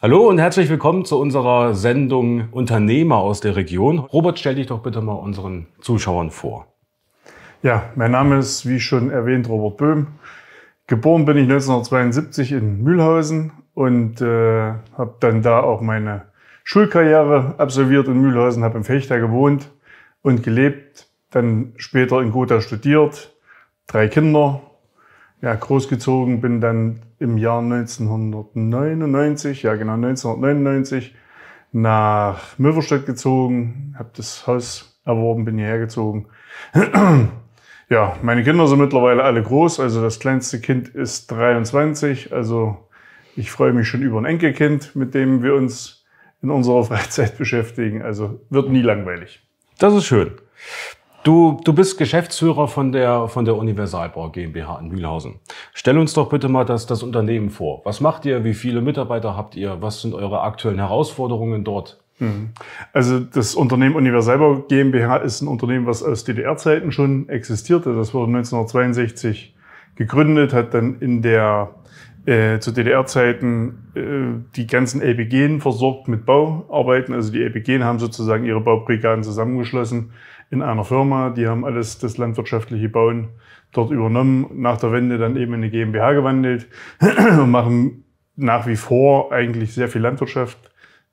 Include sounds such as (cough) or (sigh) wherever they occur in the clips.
Hallo und herzlich willkommen zu unserer Sendung Unternehmer aus der Region. Robert, stell dich doch bitte mal unseren Zuschauern vor. Ja, mein Name ist, wie schon erwähnt, Robert Böhm. Geboren bin ich 1972 in Mühlhausen und äh, habe dann da auch meine Schulkarriere absolviert in Mühlhausen, habe in Fechter gewohnt und gelebt, dann später in Gotha studiert, drei Kinder ja, großgezogen, bin dann im Jahr 1999, ja genau 1999, nach Milverstedt gezogen, habe das Haus erworben, bin hierher gezogen. (clears throat) ja, meine Kinder sind mittlerweile alle groß, also das kleinste Kind ist 23, also ich freue mich schon über ein Enkelkind, mit dem wir uns in unserer (laughs) Freizeit beschäftigen, also wird nie langweilig. Das ist schön. Du, du bist Geschäftsführer von der, von der Universalbau GmbH in Mühlhausen. Stell uns doch bitte mal das, das Unternehmen vor. Was macht ihr? Wie viele Mitarbeiter habt ihr? Was sind eure aktuellen Herausforderungen dort? Mhm. Also das Unternehmen Universalbau GmbH ist ein Unternehmen, was aus DDR-Zeiten schon existierte. Das wurde 1962 gegründet, hat dann in der äh, zu DDR-Zeiten äh, die ganzen LPG versorgt mit Bauarbeiten. Also die LPG haben sozusagen ihre Baubrigaden zusammengeschlossen in einer Firma. Die haben alles das landwirtschaftliche Bauen dort übernommen, nach der Wende dann eben in eine GmbH gewandelt (clears throat) und machen nach wie vor eigentlich sehr viel Landwirtschaft.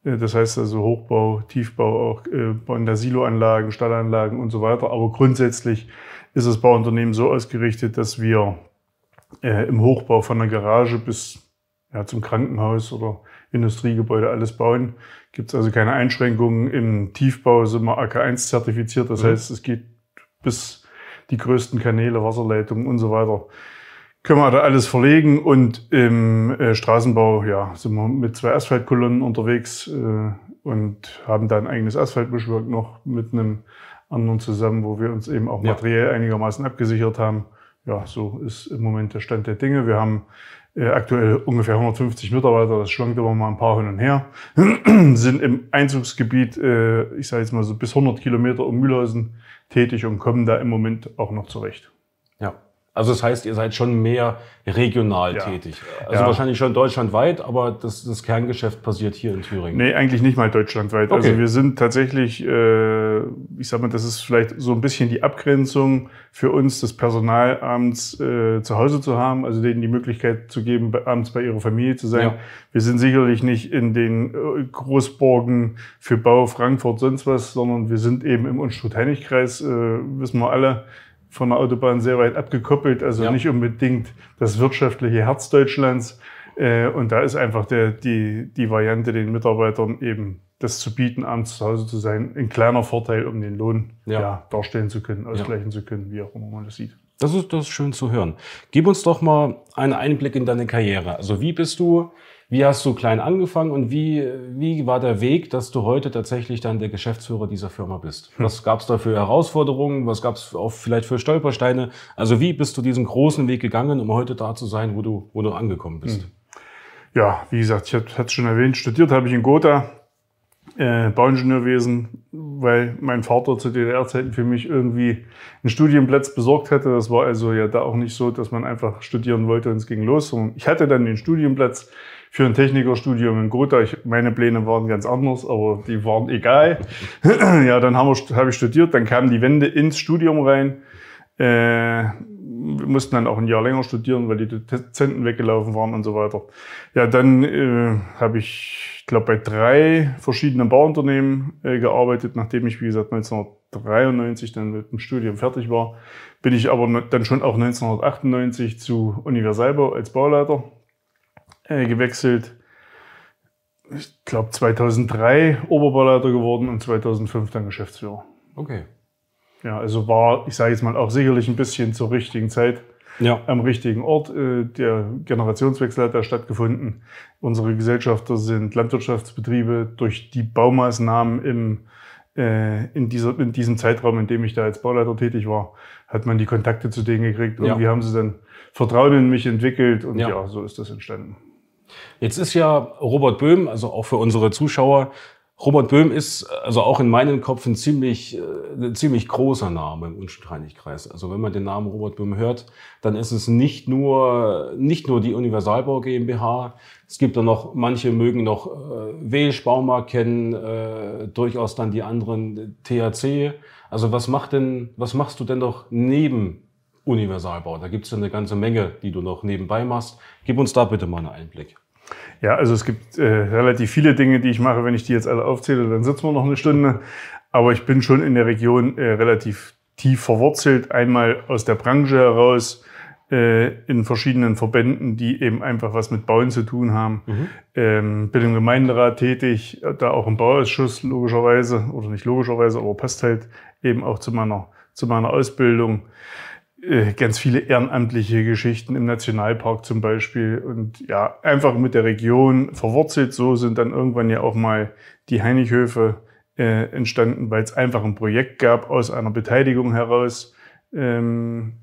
Äh, das heißt also Hochbau, Tiefbau, auch äh, Bauen der Siloanlagen, Stallanlagen und so weiter. Aber grundsätzlich ist das Bauunternehmen so ausgerichtet, dass wir äh, im Hochbau von der Garage bis ja, zum Krankenhaus oder Industriegebäude alles bauen. Gibt es also keine Einschränkungen. Im Tiefbau sind wir AK1 zertifiziert. Das mhm. heißt, es geht bis die größten Kanäle, Wasserleitungen und so weiter. Können wir da alles verlegen und im äh, Straßenbau, ja, sind wir mit zwei Asphaltkolonnen unterwegs äh, und haben da ein eigenes Asphaltmischwerk noch mit einem anderen zusammen, wo wir uns eben auch materiell einigermaßen abgesichert haben. Ja, so ist im Moment der Stand der Dinge. Wir haben äh, aktuell ungefähr 150 Mitarbeiter, das schwankt aber mal ein paar hin und her, (clears throat) sind im Einzugsgebiet, äh, ich sage jetzt mal so bis 100 Kilometer um Mühlhausen tätig und kommen da im Moment auch noch zurecht. Also das heißt, ihr seid schon mehr regional ja. tätig. Also ja. wahrscheinlich schon deutschlandweit, aber das, das, Kerngeschäft passiert hier in Thüringen. Nee, eigentlich nicht mal deutschlandweit. Also okay. Also wir sind tatsächlich, äh, ich sag mal, das ist vielleicht so ein bisschen die Abgrenzung für uns des Personalamts äh, zu Hause zu haben, also denen die Möglichkeit zu geben, abends bei ihrer Familie zu sein. Ja. Wir sind sicherlich nicht in den äh, Großburgen für Bau, Frankfurt, sonst was, sondern wir sind eben im Unstrut-Heinig-Kreis, äh, wissen wir alle von der Autobahn sehr weit abgekoppelt, also ja. nicht unbedingt das wirtschaftliche Herz Deutschlands. Äh, und da ist einfach der, die, die Variante, den Mitarbeitern eben das zu bieten, abends zu Hause zu sein, ein kleiner Vorteil, um den Lohn ja. Ja, darstellen zu können, ausgleichen zu können, wie auch immer man das sieht. Das ist, das ist schön zu hören. Gib uns doch mal einen Einblick in deine Karriere. Also wie bist du wie hast du klein angefangen und wie, wie war der Weg, dass du heute tatsächlich dann der Geschäftsführer dieser Firma bist? Hm. Was gab es da für Herausforderungen? Was gab es auch vielleicht für Stolpersteine? Also wie bist du diesen großen Weg gegangen, um heute da zu sein, wo du, wo du angekommen bist? Hm. Ja, wie gesagt, ich hatte es schon erwähnt, studiert habe ich in Gotha, äh, Bauingenieurwesen, weil mein Vater zu DDR-Zeiten für mich irgendwie einen Studienplatz besorgt hätte. Das war also ja da auch nicht so, dass man einfach studieren wollte und es ging los. Und ich hatte dann den Studienplatz, für ein Technikerstudium in Gotha. Ich, meine Pläne waren ganz anders, aber die waren egal. (clears throat) ja, dann habe hab ich studiert, dann kam die Wende ins Studium rein. Äh, wir mussten dann auch ein Jahr länger studieren, weil die Dozenten weggelaufen waren und so weiter. Ja, dann äh, habe ich, ich glaube, bei drei verschiedenen Bauunternehmen äh, gearbeitet, nachdem ich, wie gesagt, 1993 dann mit dem Studium fertig war. Bin ich aber ne-, dann schon auch 1998 zu Universalbau als Bauleiter äh, gewechselt. Ich glaube 2003 Oberbauleiter geworden und 2005 dann Geschäftsführer. Okay. Ja, also war, ich sage jetzt mal, auch sicherlich ein bisschen zur richtigen Zeit ja. am richtigen Ort. Äh, der Generationswechsel hat da stattgefunden. Unsere Gesellschafter sind Landwirtschaftsbetriebe. Durch die Baumaßnahmen im, äh, in, dieser, in diesem Zeitraum, in dem ich da als Bauleiter tätig war, hat man die Kontakte zu denen gekriegt. Irgendwie ja. haben sie dann Vertrauen in mich entwickelt und ja. ja, so ist das entstanden. Jetzt ist ja Robert Böhm, also auch für unsere Zuschauer, Robert Böhm ist also auch in meinem Kopf ein ziemlich, äh, ein ziemlich großer Name im Unstreitigkreis. Also wenn man den Namen Robert Böhm hört, dann ist es nicht nur, nicht nur die Universalbau GmbH. Es gibt da noch, manche mögen noch äh, Welsch Baumarkt kennen, äh, durchaus dann die anderen THC. Also was macht denn, was machst du denn noch neben Universalbau. Da gibt es ja eine ganze Menge, die du noch nebenbei machst. Gib uns da bitte mal einen Einblick. Ja, also es gibt äh, relativ viele Dinge, die ich mache. Wenn ich die jetzt alle aufzähle, dann sitzen wir noch eine Stunde. Aber ich bin schon in der Region äh, relativ tief verwurzelt. Einmal aus der Branche heraus, äh, in verschiedenen Verbänden, die eben einfach was mit Bauen zu tun haben. Mhm. Ähm, bin im Gemeinderat tätig, da auch im Bauausschuss logischerweise, oder nicht logischerweise, aber passt halt eben auch zu meiner, zu meiner Ausbildung. Äh, ganz viele ehrenamtliche Geschichten im Nationalpark zum Beispiel und ja, einfach mit der Region verwurzelt. So sind dann irgendwann ja auch mal die Heinighöfe äh, entstanden, weil es einfach ein Projekt gab aus einer Beteiligung heraus, ähm,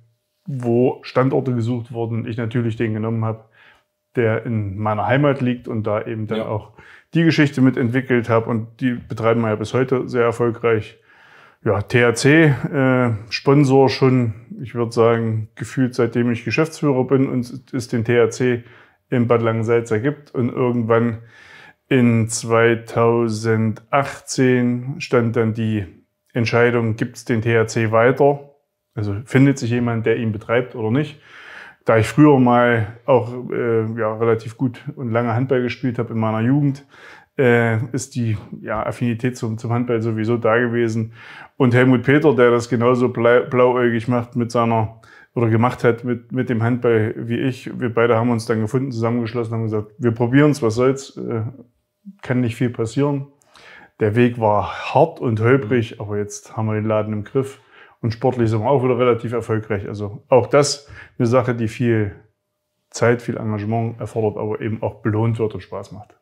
wo Standorte gesucht wurden. Ich natürlich den genommen habe, der in meiner Heimat liegt und da eben dann ja. auch die Geschichte mitentwickelt habe und die betreiben wir ja bis heute sehr erfolgreich ja, THC, äh, Sponsor schon, ich würde sagen, gefühlt seitdem ich Geschäftsführer bin und es den THC in Bad Langensalza ergibt Und irgendwann in 2018 stand dann die Entscheidung, gibt es den THC weiter? Also findet sich jemand, der ihn betreibt oder nicht? Da ich früher mal auch äh, ja, relativ gut und lange Handball gespielt habe in meiner Jugend, äh, ist die ja, Affinität zum, zum Handball sowieso da gewesen. Und Helmut Peter, der das genauso blauäugig macht mit seiner oder gemacht hat mit, mit dem Handball wie ich. Wir beide haben uns dann gefunden, zusammengeschlossen, haben gesagt, wir probieren's, was soll's, äh, kann nicht viel passieren. Der Weg war hart und holprig, mhm. aber jetzt haben wir den Laden im Griff und sportlich sind wir auch wieder relativ erfolgreich. Also auch das eine Sache, die viel Zeit, viel Engagement erfordert, aber eben auch belohnt wird und Spaß macht.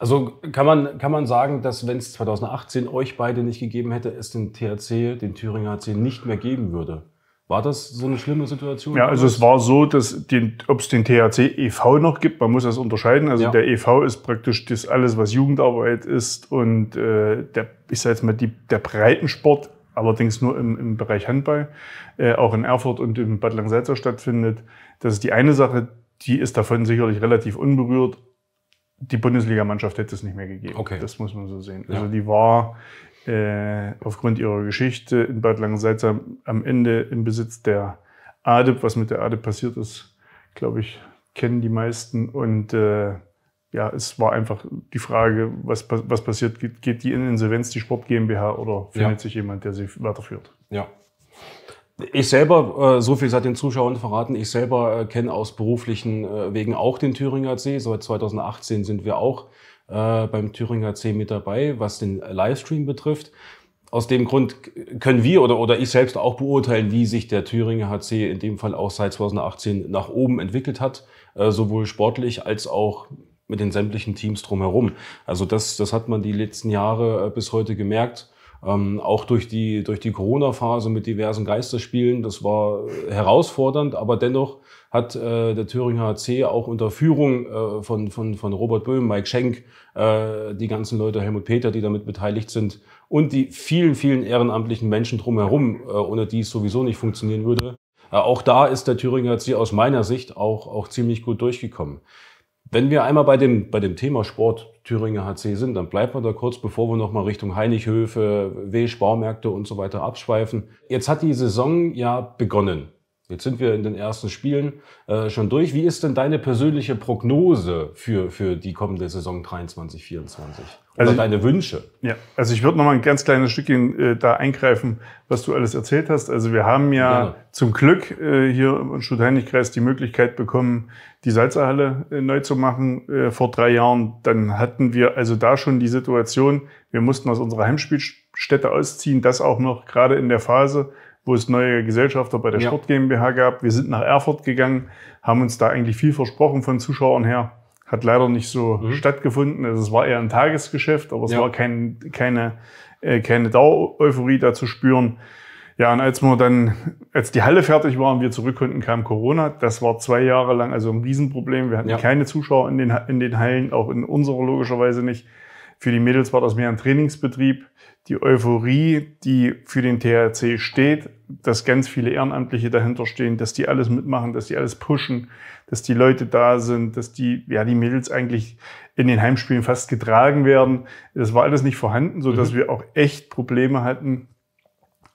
Also kann man, kann man sagen, dass wenn es 2018 euch beide nicht gegeben hätte, es den THC, den Thüringer HC, nicht mehr geben würde? War das so eine schlimme Situation? Ja, also es war so, dass ob es den THC e.V. noch gibt, man muss das unterscheiden. Also ja. der e.V. ist praktisch das alles, was Jugendarbeit ist und äh, der, ich sage jetzt mal, die, der Breitensport, allerdings nur im, im Bereich Handball, äh, auch in Erfurt und im Bad Langsalza stattfindet. Das ist die eine Sache, die ist davon sicherlich relativ unberührt die Bundesligamannschaft hätte es nicht mehr gegeben. Okay. Das muss man so sehen. Also die war äh, aufgrund ihrer Geschichte in Bad Langensalza am Ende im Besitz der ADEP. Was mit der ADEP passiert ist, glaube ich, kennen die meisten. Und äh, ja, es war einfach die Frage, was, was passiert? Geht, geht die in Insolvenz, die Sport GmbH, oder findet ja. sich jemand, der sie weiterführt? Ja. Ich selber, äh, so viel seit den Zuschauern verraten, ich selber äh, kenne aus beruflichen äh, Wegen auch den Thüringer C. Seit 2018 sind wir auch beim Thüringer C mit dabei, was den Livestream betrifft. Aus dem Grund können wir oder, oder ich selbst auch beurteilen, wie sich der Thüringer HC in dem Fall auch seit 2018 nach oben entwickelt hat, sowohl sportlich als auch mit den sämtlichen Teams drumherum. Also das, das hat man die letzten Jahre bis heute gemerkt. Ähm, auch durch die, durch die Corona-Phase mit diversen Geisterspielen, das war herausfordernd, aber dennoch hat äh, der Thüringer HC auch unter Führung äh, von, von, von Robert Böhm, Mike Schenk, äh, die ganzen Leute, Helmut Peter, die damit beteiligt sind und die vielen, vielen ehrenamtlichen Menschen drumherum, äh, ohne die es sowieso nicht funktionieren würde. Äh, auch da ist der Thüringer HC aus meiner Sicht auch, auch ziemlich gut durchgekommen. Wenn wir einmal bei dem, bei dem Thema Sport Thüringer HC sind, dann bleibt man da kurz, bevor wir nochmal Richtung Heinighöfe, W-Sparmärkte und so weiter abschweifen. Jetzt hat die Saison ja begonnen. Jetzt sind wir in den ersten Spielen äh, schon durch. Wie ist denn deine persönliche Prognose für, für die kommende Saison 23, 24? also oder deine Wünsche. Ja, also ich würde noch mal ein ganz kleines Stückchen äh, da eingreifen, was du alles erzählt hast. Also wir haben ja genau. zum Glück äh, hier im stuttgart die Möglichkeit bekommen, die Salzerhalle äh, neu zu machen äh, vor drei Jahren. Dann hatten wir also da schon die Situation, wir mussten aus unserer Heimspielstätte ausziehen, das auch noch gerade in der Phase, wo es neue Gesellschafter bei der ja. Sport GmbH gab. Wir sind nach Erfurt gegangen, haben uns da eigentlich viel versprochen von Zuschauern her hat leider nicht so mhm. stattgefunden. Also es war eher ein Tagesgeschäft, aber es ja. war kein, keine, äh, keine Dauer-Euphorie da zu spüren. Ja, und als wir dann, als die Halle fertig war und wir zurück konnten, kam Corona. Das war zwei Jahre lang also ein Riesenproblem. Wir hatten ja. keine Zuschauer in den, in den Hallen, auch in unserer logischerweise nicht. Für die Mädels war das mehr ein Trainingsbetrieb. Die Euphorie, die für den THC steht, dass ganz viele Ehrenamtliche dahinter stehen, dass die alles mitmachen, dass die alles pushen, dass die Leute da sind, dass die, ja, die Mädels eigentlich in den Heimspielen fast getragen werden. Das war alles nicht vorhanden, so dass mhm. wir auch echt Probleme hatten,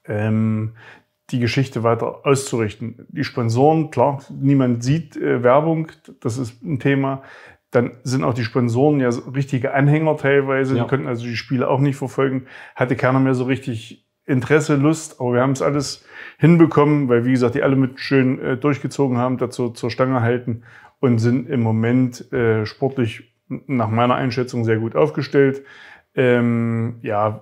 ähm, die Geschichte weiter auszurichten. Die Sponsoren, klar, niemand sieht äh, Werbung, das ist ein Thema. Dann sind auch die Sponsoren ja richtige Anhänger teilweise. Ja. Die konnten also die Spiele auch nicht verfolgen. Hatte keiner mehr so richtig Interesse, Lust, aber wir haben es alles hinbekommen, weil wie gesagt, die alle mit schön äh, durchgezogen haben, dazu zur Stange halten und sind im Moment äh, sportlich nach meiner Einschätzung sehr gut aufgestellt. Ähm, ja,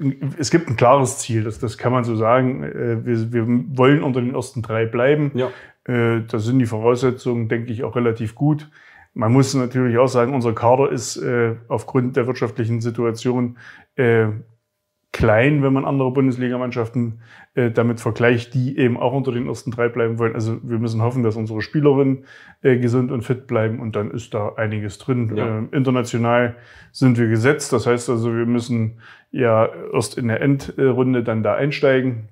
äh, es gibt ein klares Ziel, das, das kann man so sagen. Äh, wir, wir wollen unter den ersten drei bleiben. Ja. Äh, da sind die Voraussetzungen, denke ich, auch relativ gut. Man muss natürlich auch sagen, unser Kader ist äh, aufgrund der wirtschaftlichen Situation äh, klein, wenn man andere Bundesligamannschaften äh, damit vergleicht, die eben auch unter den ersten drei bleiben wollen. Also wir müssen hoffen, dass unsere Spielerinnen äh, gesund und fit bleiben und dann ist da einiges drin. Ja. Äh, international sind wir gesetzt, das heißt also, wir müssen ja erst in der Endrunde dann da einsteigen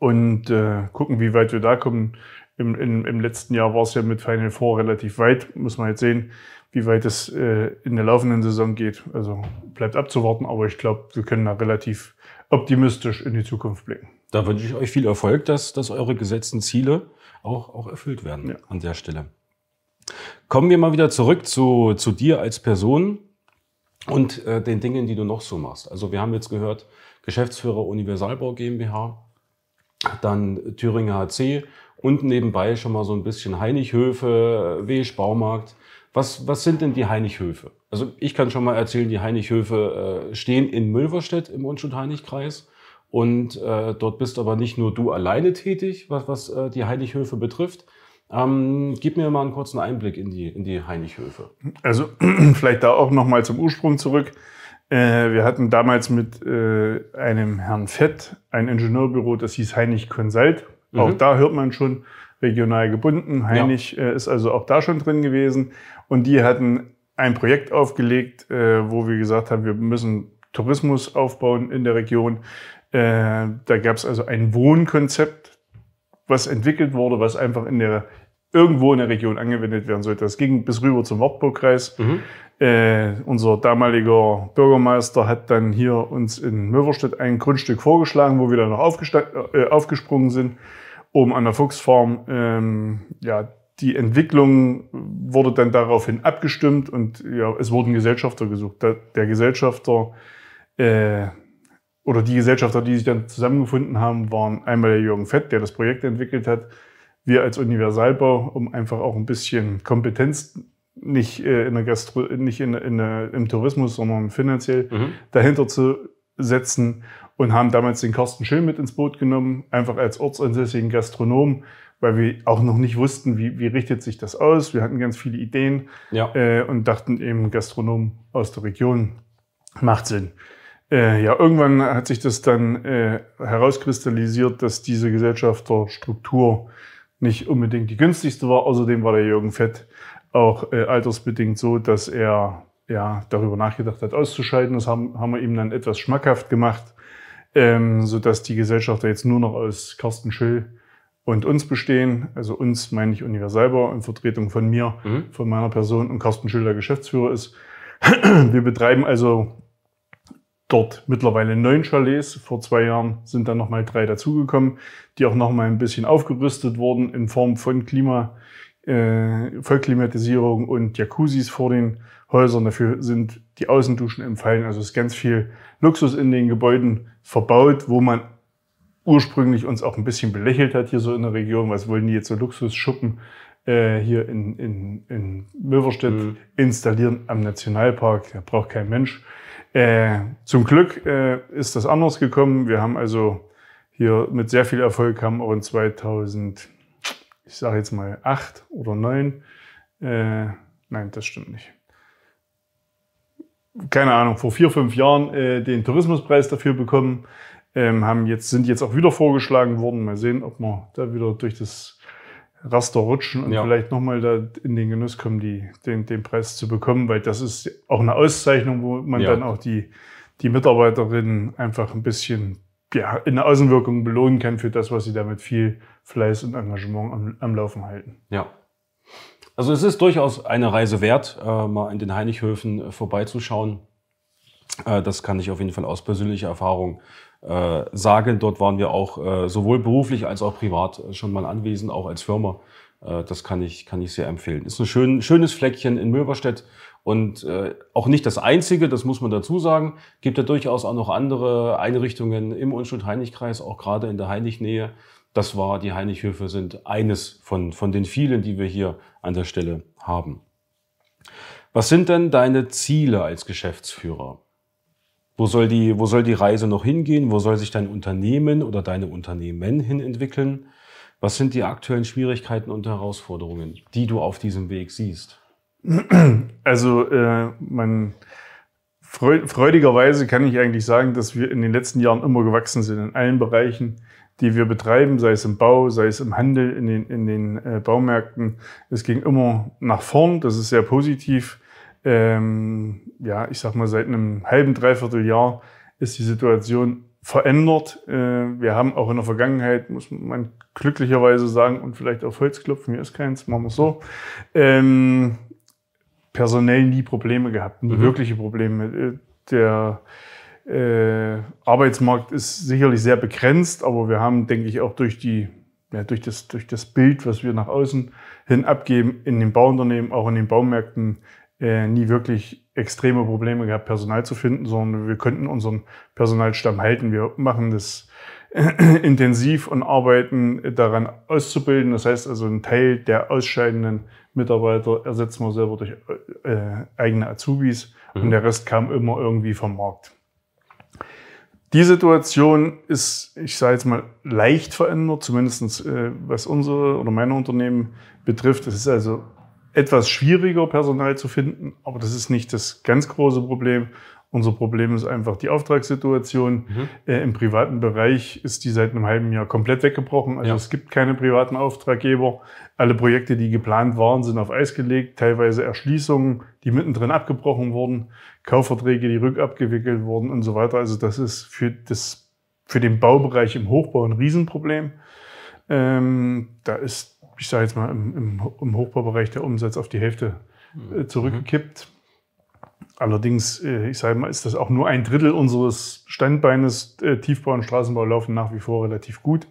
und äh, gucken, wie weit wir da kommen. Im, im, im letzten Jahr war es ja mit Final Four relativ weit. Muss man jetzt halt sehen, wie weit es äh, in der laufenden Saison geht. Also bleibt abzuwarten, aber ich glaube, wir können da relativ optimistisch in die Zukunft blicken. Da wünsche ich euch viel Erfolg, dass, dass eure gesetzten Ziele auch, auch erfüllt werden ja. an der Stelle. Kommen wir mal wieder zurück zu, zu dir als Person und äh, den Dingen, die du noch so machst. Also wir haben jetzt gehört, Geschäftsführer Universalbau GmbH, dann Thüringer HC, und nebenbei schon mal so ein bisschen Heinighöfe, Wesch, äh, Baumarkt. Was, was sind denn die Heinighöfe? Also ich kann schon mal erzählen, die Heinighöfe äh, stehen in Mülverstedt im Unschuld-Heinig-Kreis. Und äh, dort bist aber nicht nur du alleine tätig, was, was äh, die Heinighöfe betrifft. Ähm, gib mir mal einen kurzen Einblick in die, in die Heinighöfe. Also (clears throat) vielleicht da auch nochmal zum Ursprung zurück. Äh, wir hatten damals mit äh, einem Herrn Fett ein Ingenieurbüro, das hieß Heinig Consult. Mhm. Auch da hört man schon regional gebunden. Heinig ja. Äh, ist also auch da schon drin gewesen. Und die hatten ein Projekt aufgelegt, äh, wo wir gesagt haben, wir müssen Tourismus aufbauen in der Region. Äh, da gab es also ein Wohnkonzept, was entwickelt wurde, was einfach in der irgendwo in der Region angewendet werden sollte. Das ging bis rüber zum Wartburgkreis. Mhm. Äh, unser damaliger Bürgermeister hat dann hier uns in Möverstedt ein Grundstück vorgeschlagen, wo wir dann noch äh, aufgesprungen sind um an der Fuchsfarm ähm, ja, die Entwicklung wurde dann daraufhin abgestimmt und ja, es wurden Gesellschafter gesucht. Der, der Gesellschafter äh, oder die Gesellschafter, die sich dann zusammengefunden haben, waren einmal der Jürgen Fett, der das Projekt entwickelt hat, wir als Universalbau, um einfach auch ein bisschen Kompetenz nicht äh, in der Gastro nicht in, in, in, im Tourismus, sondern finanziell mhm. dahinter zu setzen und haben damals den Carsten Schön mit ins Boot genommen, einfach als ortsansässigen Gastronom, weil wir auch noch nicht wussten, wie, wie richtet sich das aus. Wir hatten ganz viele Ideen ja. äh, und dachten eben, Gastronom aus der Region macht Sinn. Äh, ja, irgendwann hat sich das dann äh, herauskristallisiert, dass diese Gesellschafterstruktur nicht unbedingt die günstigste war. Außerdem war der Jürgen Fett auch äh, altersbedingt so, dass er ja, darüber nachgedacht hat, auszuscheiden. Das haben, haben wir ihm dann etwas schmackhaft gemacht ähm, dass die Gesellschafter jetzt nur noch aus Carsten Schill und uns bestehen. Also uns meine ich Universalbau in Vertretung von mir, mhm. von meiner Person und Carsten Schill der Geschäftsführer ist. (clears throat) Wir betreiben also dort mittlerweile neun Chalets. Vor zwei Jahren sind dann nochmal drei dazugekommen, die auch nochmal ein bisschen aufgerüstet wurden in Form von Klima, äh, Vollklimatisierung und Jacuzzis vor den Häusern. Dafür sind die Außenduschen entfallen. Also ist ganz viel Luxus in den Gebäuden verbaut, wo man ursprünglich uns auch ein bisschen belächelt hat hier so in der Region. Was wollen die jetzt so Luxusschuppen äh, hier in, in, in Milverstedt mhm. installieren am Nationalpark? Da braucht kein Mensch. Äh, zum Glück äh, ist das anders gekommen. Wir haben also hier mit sehr viel Erfolg haben auch in 2000, ich sage jetzt mal 8 oder 9. äh, nein, das stimmt nicht keine Ahnung, vor vier, fünf Jahren äh, den Tourismuspreis dafür bekommen, ähm, haben jetzt, sind jetzt auch wieder vorgeschlagen worden. Mal sehen, ob wir da wieder durch das Raster rutschen und ja. vielleicht nochmal da in den Genuss kommen, die, den, den Preis zu bekommen, weil das ist auch eine Auszeichnung, wo man ja. dann auch die, die Mitarbeiterinnen einfach ein bisschen ja, in der Außenwirkung belohnen kann für das, was sie da mit viel Fleiß und Engagement am, am Laufen halten. Ja, also es ist durchaus eine Reise wert, äh, mal in den Heinighöfen äh, vorbeizuschauen. Äh, das kann ich auf jeden Fall aus persönlicher Erfahrung sagen. Dort waren wir auch sowohl beruflich als auch privat schon mal anwesend, auch als Firma. Das kann ich, kann ich sehr empfehlen. Ist ein schön, schönes Fleckchen in Möberstedt und äh, auch nicht das einzige, das muss man dazu sagen. Gibt ja durchaus auch noch andere Einrichtungen im Unschuld-Heinig-Kreis, auch gerade in der Heinignähe, das war, die Heinighöfe sind eines von, von den vielen, die wir hier an der Stelle haben. Was sind denn deine Ziele als Geschäftsführer? Wo soll die, wo soll die Reise noch hingehen? Wo soll sich dein Unternehmen oder deine Unternehmen hin entwickeln? Was sind die aktuellen Schwierigkeiten und Herausforderungen, die du auf diesem Weg siehst? Also, äh, man, freudigerweise kann ich eigentlich sagen, dass wir in den letzten Jahren immer gewachsen sind in allen Bereichen die wir betreiben, sei es im Bau, sei es im Handel, in den, in den äh, Baumärkten. Es ging immer nach vorn, das ist sehr positiv. Ähm, ja, ich sag mal, seit einem halben, dreiviertel Jahr ist die Situation verändert. Äh, wir haben auch in der Vergangenheit, muss man glücklicherweise sagen, und vielleicht auf Holz klopfen, hier ist keins, machen wir es so, ähm, personell nie Probleme gehabt, nie mhm. wirkliche Probleme. Äh, der äh, Arbeitsmarkt ist sicherlich sehr begrenzt, aber wir haben, denke ich, auch durch, die, ja, durch, das, durch das Bild, was wir nach außen hin abgeben, in den Bauunternehmen, auch in den Baumärkten, äh, nie wirklich extreme Probleme gehabt, Personal zu finden, sondern wir könnten unseren Personalstamm halten. Wir machen das (clears throat) intensiv und arbeiten daran auszubilden. Das heißt also, einen Teil der ausscheidenden Mitarbeiter ersetzen wir selber durch äh, eigene Azubis mhm. und der Rest kam immer irgendwie vom Markt. Die Situation ist, ich sage jetzt mal, leicht verändert, zumindest äh, was unsere oder meine Unternehmen betrifft. Es ist also etwas schwieriger, Personal zu finden, aber das ist nicht das ganz große Problem, unser Problem ist einfach die Auftragssituation. Mhm. Äh, Im privaten Bereich ist die seit einem halben Jahr komplett weggebrochen. Also ja. es gibt keine privaten Auftraggeber. Alle Projekte, die geplant waren, sind auf Eis gelegt. Teilweise Erschließungen, die mittendrin abgebrochen wurden. Kaufverträge, die rückabgewickelt wurden und so weiter. Also das ist für, das, für den Baubereich im Hochbau ein Riesenproblem. Ähm, da ist, ich sage jetzt mal, im, im, Hochbaubereich der Umsatz auf die Hälfte äh, mhm. zurückgekippt. Mhm. Allerdings, äh, ich sage mal, ist das auch nur ein Drittel unseres Standbeines. Äh, Tiefbau und Straßenbau laufen nach wie vor relativ gut.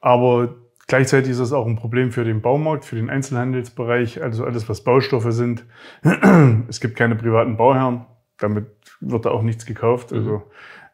Aber gleichzeitig ist das auch ein Problem für den Baumarkt, für den Einzelhandelsbereich, also alles, was Baustoffe sind. (clears throat) Es gibt keine privaten Bauherren. Damit wird da auch nichts gekauft. Also mhm.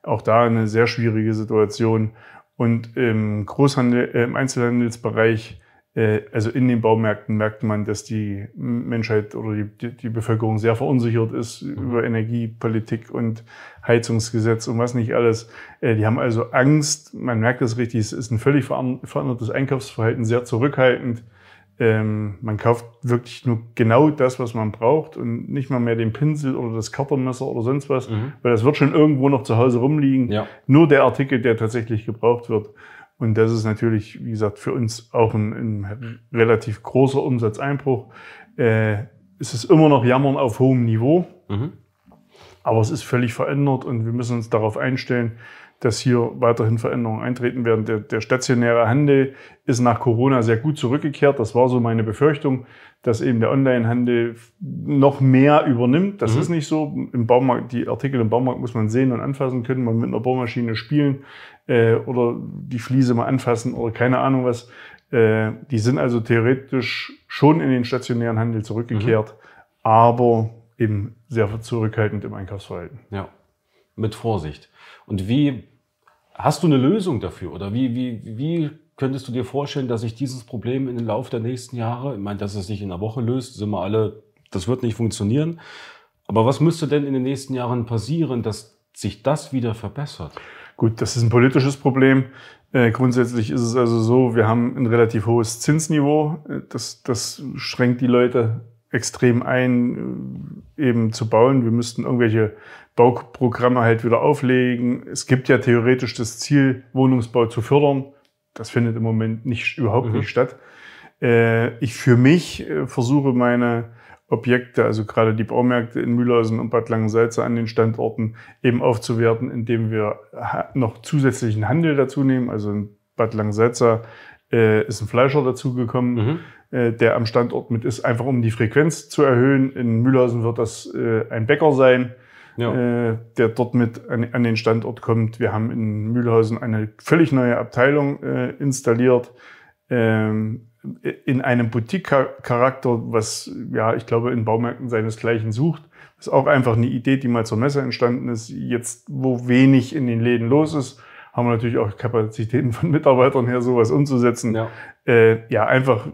auch da eine sehr schwierige Situation. Und im Großhandel, äh, im Einzelhandelsbereich äh, also in den Baumärkten merkt man, dass die Menschheit oder die, die Bevölkerung sehr verunsichert ist mhm. über Energiepolitik und Heizungsgesetz und was nicht alles. Äh, die haben also Angst. Man merkt das richtig. Es ist ein völlig verändertes Einkaufsverhalten, sehr zurückhaltend. Ähm, man kauft wirklich nur genau das, was man braucht und nicht mal mehr den Pinsel oder das Kartonmesser oder sonst was, mhm. weil das wird schon irgendwo noch zu Hause rumliegen. Ja. Nur der Artikel, der tatsächlich gebraucht wird. Und das ist natürlich, wie gesagt, für uns auch ein, ein mhm. relativ großer Umsatzeinbruch. Äh, es ist immer noch Jammern auf hohem Niveau, mhm. aber es ist völlig verändert und wir müssen uns darauf einstellen, dass hier weiterhin Veränderungen eintreten werden. Der, der stationäre Handel ist nach Corona sehr gut zurückgekehrt. Das war so meine Befürchtung, dass eben der Online-Handel noch mehr übernimmt. Das mhm. ist nicht so. Im Baumarkt, die Artikel im Baumarkt muss man sehen und anfassen können, man mit einer Bohrmaschine spielen äh, oder die Fliese mal anfassen oder keine Ahnung was. Äh, die sind also theoretisch schon in den stationären Handel zurückgekehrt, mhm. aber eben sehr zurückhaltend im Einkaufsverhalten. Ja, mit Vorsicht. Und wie Hast du eine Lösung dafür oder wie, wie, wie könntest du dir vorstellen, dass sich dieses Problem in den Lauf der nächsten Jahre, ich meine, dass es sich in einer Woche löst, sind wir alle, das wird nicht funktionieren. Aber was müsste denn in den nächsten Jahren passieren, dass sich das wieder verbessert? Gut, das ist ein politisches Problem. Äh, grundsätzlich ist es also so, wir haben ein relativ hohes Zinsniveau. Äh, das, das schränkt die Leute extrem ein, äh, eben zu bauen. Wir müssten irgendwelche Bauprogramme halt wieder auflegen. Es gibt ja theoretisch das Ziel, Wohnungsbau zu fördern. Das findet im Moment nicht, überhaupt mhm. nicht statt. Äh, ich für mich äh, versuche meine Objekte, also gerade die Baumärkte in Mühlhausen und Bad Langensalza an den Standorten eben aufzuwerten, indem wir noch zusätzlichen Handel dazu nehmen. Also in Bad Langensalza äh, ist ein Fleischer dazugekommen, mhm. äh, der am Standort mit ist, einfach um die Frequenz zu erhöhen. In Mühlhausen wird das äh, ein Bäcker sein ja. äh, der dort mit an, an, den Standort kommt. Wir haben in Mühlhausen eine völlig neue Abteilung äh, installiert. Ähm, in einem Boutique-Charakter, was, ja, ich glaube, in Baumärkten seinesgleichen sucht. Das ist auch einfach eine Idee, die mal zur Messe entstanden ist. Jetzt, wo wenig in den Läden los ist, haben wir natürlich auch Kapazitäten von Mitarbeitern her, sowas umzusetzen. Ja, äh, ja einfach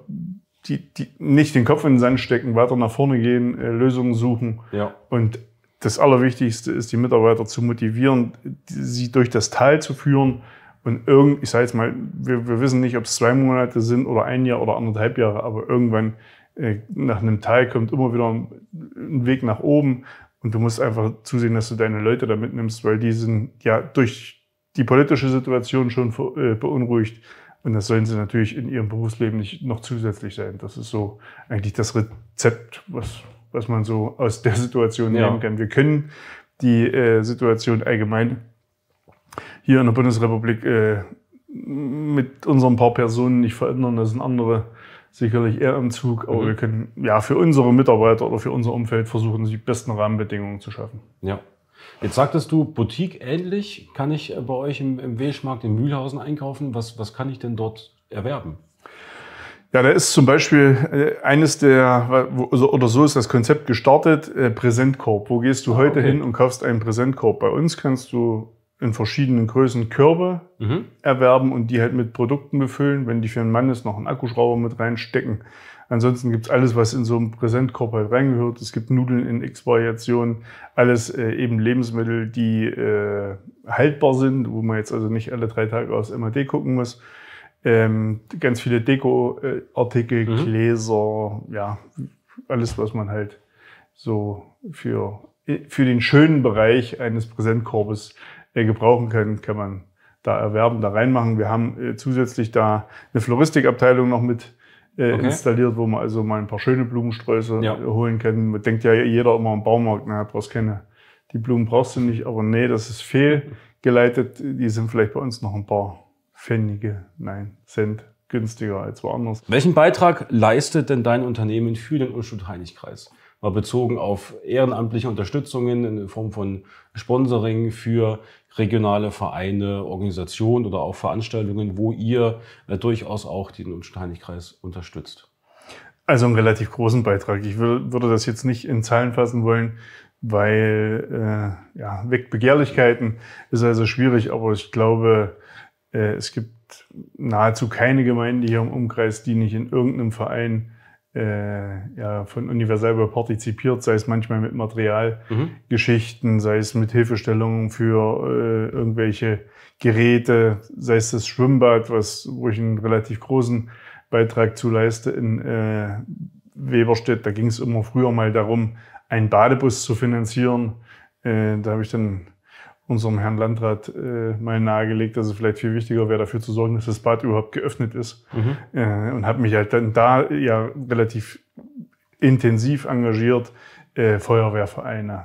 die, die nicht den Kopf in den Sand stecken, weiter nach vorne gehen, äh, Lösungen suchen ja. und das Allerwichtigste ist, die Mitarbeiter zu motivieren, sie durch das Tal zu führen. Und irgend, ich sage jetzt mal, wir, wir wissen nicht, ob es zwei Monate sind oder ein Jahr oder anderthalb Jahre, aber irgendwann äh, nach einem Tal kommt immer wieder ein, Weg nach oben. Und du musst einfach zusehen, dass du deine Leute da mitnimmst, weil die sind ja durch die politische Situation schon äh, beunruhigt. Und das sollen sie natürlich in ihrem Berufsleben nicht noch zusätzlich sein. Das ist so eigentlich das Rezept, was was man so aus der Situation ja. nehmen kann. Wir können die äh, Situation allgemein hier in der Bundesrepublik äh, mit unseren paar Personen nicht verändern. Das sind andere sicherlich eher im Zug, aber mhm. wir können ja für unsere Mitarbeiter oder für unser Umfeld versuchen, die besten Rahmenbedingungen zu schaffen. Ja. Jetzt sagtest du, Boutique ähnlich kann ich äh, bei euch im, im Welschmarkt in Mühlhausen einkaufen. Was, was kann ich denn dort erwerben? Ja, da ist zum Beispiel äh, eines der, also, oder so ist das Konzept gestartet, äh, Präsentkorb. Wo gehst du ah, heute okay. hin und kaufst einen Präsentkorb? Bei uns kannst du in verschiedenen Größen Körbe mhm. erwerben und die halt mit Produkten befüllen. Wenn die für einen Mann ist, noch einen Akkuschrauber mit reinstecken. Ansonsten gibt's alles, was in so einem Präsentkorb halt reingehört. Es gibt Nudeln in X-Variationen, alles äh, eben Lebensmittel, die äh, haltbar sind, wo man jetzt also nicht alle drei Tage aus MAD gucken muss ähm, ganz viele Dekoartikel, mhm. Gläser, ja, alles, was man halt so für, für den schönen Bereich eines Präsentkorbes äh, gebrauchen kann, kann man da erwerben, da reinmachen. Wir haben äh, zusätzlich da eine Floristikabteilung noch mit äh, okay. installiert, wo man also mal ein paar schöne Blumensträuße ja. Äh, holen kann. Man denkt ja jeder immer am Baumarkt, naja, brauchst keine, die Blumen brauchst du nicht, aber nee, das ist fehlgeleitet. Die sind vielleicht bei uns noch ein paar Pfennige, nein, Cent günstiger als woanders. Welchen Beitrag leistet denn dein Unternehmen für den Unschuld-Heinig-Kreis? Mal bezogen auf ehrenamtliche Unterstützungen in Form von Sponsoring für regionale Vereine, Organisationen oder auch Veranstaltungen, wo ihr äh, durchaus auch den Unschuld-Heinig-Kreis unterstützt. Also einen relativ großen Beitrag. Ich würde das jetzt nicht in Zahlen fassen wollen, weil äh, ja, weckt Begehrlichkeiten, ist also schwierig, aber ich glaube, äh, es gibt nahezu keine Gemeinde hier im Umkreis, die nicht in irgendeinem Verein äh, ja, von Universalbe partizipiert, sei es manchmal mit Materialgeschichten, mhm. sei es mit Hilfestellungen für äh, irgendwelche Geräte, sei es das Schwimmbad, was, wo ich einen relativ großen Beitrag zu leiste in äh, Weberstedt. Da ging es immer früher mal darum, einen Badebus zu finanzieren. Äh, da habe ich dann unserem Herrn Landrat äh, mal nahegelegt, dass es vielleicht viel wichtiger wäre, dafür zu sorgen, dass das Bad überhaupt geöffnet ist. Mhm. Äh, und habe mich halt dann da ja relativ intensiv engagiert. Äh, Feuerwehrvereine,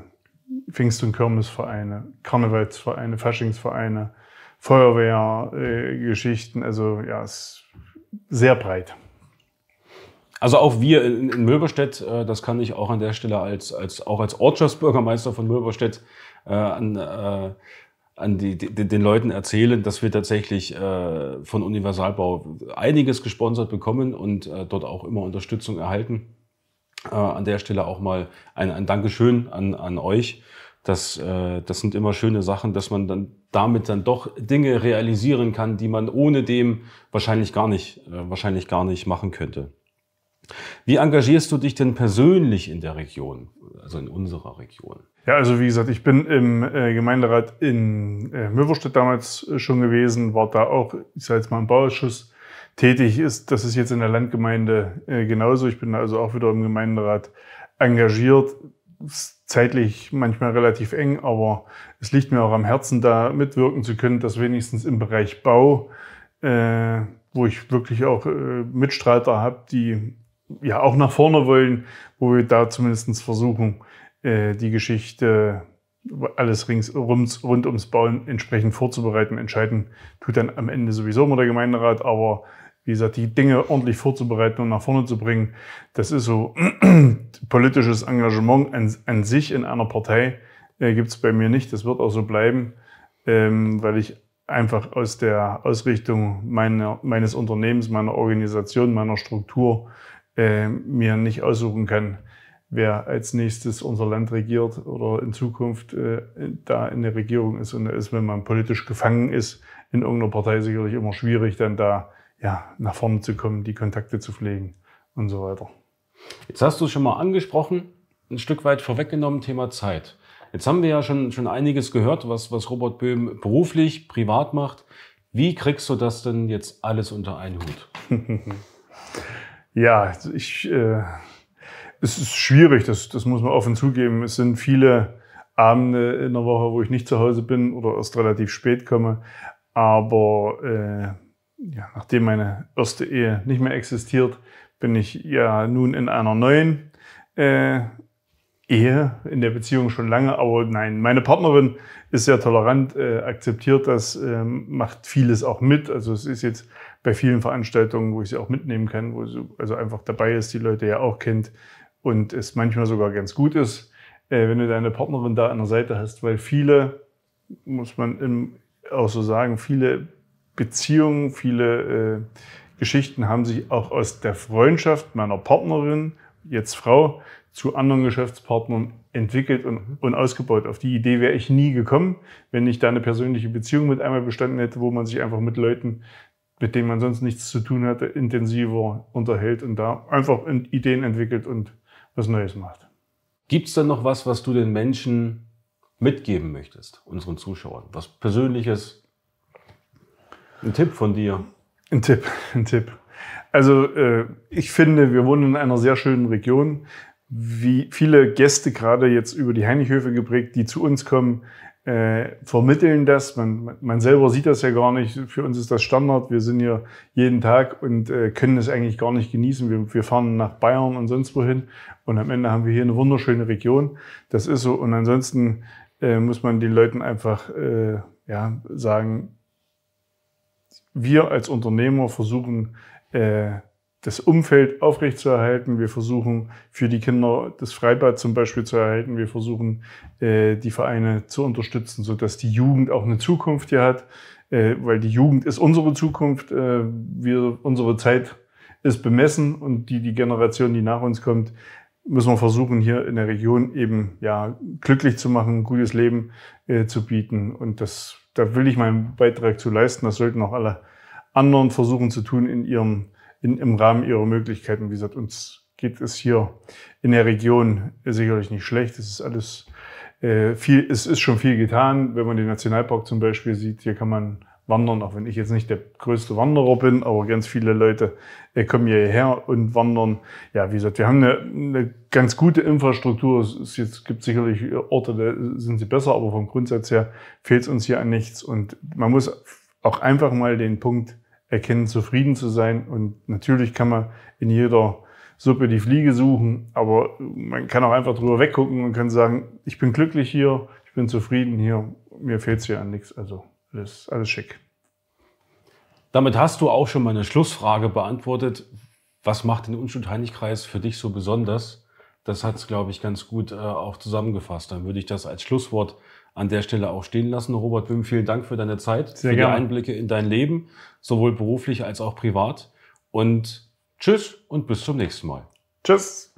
Pfingst- und Kirmesvereine, Karnevalsvereine, Faschingsvereine, Feuerwehrgeschichten. Äh, also ja, es ist sehr breit. Also auch wir in, in Milberstedt, äh, das kann ich auch an der Stelle als, als auch als Ortschaftsbürgermeister von Möberstedt äh, an, äh, an die, die, den Leuten erzählen, dass wir tatsächlich äh, von Universalbau einiges gesponsert bekommen und äh, dort auch immer Unterstützung erhalten. Äh, an der Stelle auch mal ein, ein Dankeschön an, an euch. Das, äh, das sind immer schöne Sachen, dass man dann damit dann doch Dinge realisieren kann, die man ohne dem wahrscheinlich gar nicht, äh, wahrscheinlich gar nicht machen könnte. Wie engagierst du dich denn persönlich in der Region, also in unserer Region? Ja, also wie gesagt, ich bin im äh, Gemeinderat in äh, Möverstedt damals äh, schon gewesen, war da auch, ich sage jetzt mal im Bauausschuss tätig ist. Das ist jetzt in der Landgemeinde genauso. Ich bin da also auch wieder im Gemeinderat engagiert. zeitlich manchmal relativ eng, aber es liegt mir auch am Herzen, da mitwirken zu können, dass wenigstens im Bereich Bau, wo ich wirklich auch Mitstreiter habe, die ja auch nach vorne wollen, wo wir da zumindest versuchen, äh, die Geschichte alles rings, rund, ums Bauen entsprechend vorzubereiten. Entscheiden tut dann am Ende sowieso immer der Gemeinderat, aber wie gesagt, die Dinge ordentlich vorzubereiten und nach vorne zu bringen, das ist so (clears throat) politisches Engagement an, an, sich in einer Partei äh, gibt es bei mir nicht. Das wird auch so bleiben, ähm, weil ich einfach aus der Ausrichtung meiner, meines Unternehmens, meiner Organisation, meiner Struktur äh, mir nicht aussuchen kann, wer als nächstes unser Land regiert oder in Zukunft äh, da in der Regierung ist. Und da ist, wenn man politisch gefangen ist, in irgendeiner Partei sicherlich immer schwierig, dann da ja, nach vorne zu kommen, die Kontakte zu pflegen und so weiter. Jetzt hast du es schon mal angesprochen, ein Stück weit vorweggenommen, Thema Zeit. Jetzt haben wir ja schon, schon einiges gehört, was, was Robert Böhm beruflich, privat macht. Wie kriegst du das denn jetzt alles unter einen Hut? (laughs) Ja, ich, äh, es ist schwierig, das, das muss man offen zugeben. Es sind viele Abende in der Woche, wo ich nicht zu Hause bin oder erst relativ spät komme. Aber äh, ja, nachdem meine erste Ehe nicht mehr existiert, bin ich ja nun in einer neuen äh, Ehe, in der Beziehung schon lange. Aber nein, meine Partnerin ist sehr tolerant, äh, akzeptiert das, ähm, macht vieles auch mit. Also es ist jetzt bei vielen Veranstaltungen, wo ich sie auch mitnehmen kann, wo sie also einfach dabei ist, die Leute ja auch kennt und es manchmal sogar ganz gut ist, äh, wenn du deine Partnerin da an der Seite hast, weil viele, muss man im, auch so sagen, viele Beziehungen, viele äh, Geschichten haben sich auch aus der Freundschaft meiner Partnerin, jetzt Frau, zu anderen Geschäftspartnern entwickelt und, mhm. und ausgebaut. Auf die Idee wäre ich nie gekommen, wenn ich da eine persönliche Beziehung mit einmal bestanden hätte, wo man sich einfach mit Leuten mit denen man sonst nichts zu tun hatte, intensiver unterhält und da einfach Ideen entwickelt und was Neues macht. Gibt es denn noch was, was du den Menschen mitgeben möchtest, unseren Zuschauern? Was Persönliches? Ein Tipp von dir? Ein Tipp, (laughs) ein Tipp. Also äh, ich finde, wir wohnen in einer sehr schönen Region. Wie viele Gäste gerade jetzt über die Heinighöfe geprägt, die zu uns kommen, äh, vermitteln das. Man, man selber sieht das ja gar nicht. Für uns ist das Standard. Wir sind hier jeden Tag und äh, können es eigentlich gar nicht genießen. Wir, wir fahren nach Bayern und sonst wohin. Und am Ende haben wir hier eine wunderschöne Region. Das ist so. Und ansonsten äh, muss man den Leuten einfach äh, ja, sagen, wir als Unternehmer versuchen, äh, das Umfeld aufrechtzuerhalten. Wir versuchen für die Kinder das Freibad zum Beispiel zu erhalten. Wir versuchen äh, die Vereine zu unterstützen, sodass die Jugend auch eine Zukunft hier hat, äh, weil die Jugend ist unsere Zukunft. Äh, wir, unsere Zeit ist bemessen und die, die Generation, die nach uns kommt, müssen wir versuchen, hier in der Region eben ja glücklich zu machen, ein gutes Leben zu bieten. Und das, da will ich meinen Beitrag zu leisten. Das sollten auch alle anderen versuchen zu tun in ihrem in, im Rahmen ihrer Möglichkeiten. Wie gesagt, uns geht es hier in der Region sicherlich nicht schlecht. Es ist alles äh, viel, es ist schon viel getan. Wenn man den Nationalpark zum Beispiel sieht, hier kann man wandern, auch wenn ich jetzt nicht der größte Wanderer bin, aber ganz viele Leute äh, kommen hierher und wandern. Ja, wie gesagt, wir haben eine, eine ganz gute Infrastruktur. Es, ist, es, gibt sicherlich Orte, da sind sie besser, aber vom Grundsatz her fehlt es uns hier an nichts. Und man muss auch einfach mal den Punkt erkennen, zufrieden zu sein. Und natürlich kann man in jeder Suppe die Fliege suchen, aber man kann auch einfach drüber weggucken und kann sagen, ich bin glücklich hier, ich bin zufrieden hier, mir fehlt es hier an nichts. Also alles, alles schick. Damit hast du auch schon meine Schlussfrage beantwortet. Was macht den Unschuld-Heinig-Kreis für dich so besonders? Das hat es, glaube ich, ganz gut äh, auch zusammengefasst. Dann würde ich das als Schlusswort an der Stelle auch stehen lassen. Robert Böhm, vielen Dank für deine Zeit, Sehr für gerne. die Einblicke in dein Leben, sowohl beruflich als auch privat. Und tschüss und bis zum nächsten Mal. Tschüss.